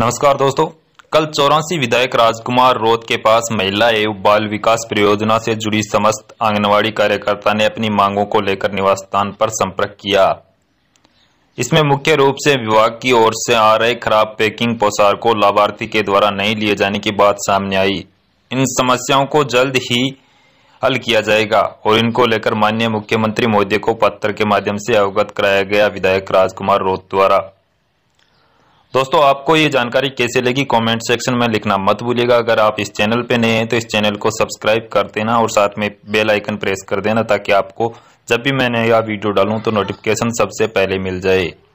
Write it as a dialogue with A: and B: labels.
A: नमस्कार दोस्तों
B: कल चौरासी विधायक राजकुमार रोत के पास महिला एवं बाल विकास परियोजना से जुड़ी समस्त आंगनवाड़ी कार्यकर्ता ने अपनी मांगों को लेकर निवास स्थान पर संपर्क किया इसमें मुख्य रूप से विभाग की ओर से आ रहे खराब पैकिंग पोसार को लाभार्थी के द्वारा नहीं लिए जाने की बात सामने आई इन समस्याओं को जल्द ही हल किया जाएगा और इनको लेकर माननीय मुख्यमंत्री मोदी को पत्र के माध्यम से अवगत कराया गया विधायक राजकुमार रोत द्वारा दोस्तों आपको ये जानकारी कैसे लगी कमेंट सेक्शन में लिखना मत भूलिएगा अगर आप इस चैनल पे नए हैं तो इस चैनल को सब्सक्राइब कर देना और साथ में बेल आइकन प्रेस कर देना ताकि आपको जब भी मैं नया वीडियो डालूं तो नोटिफिकेशन सबसे पहले मिल जाए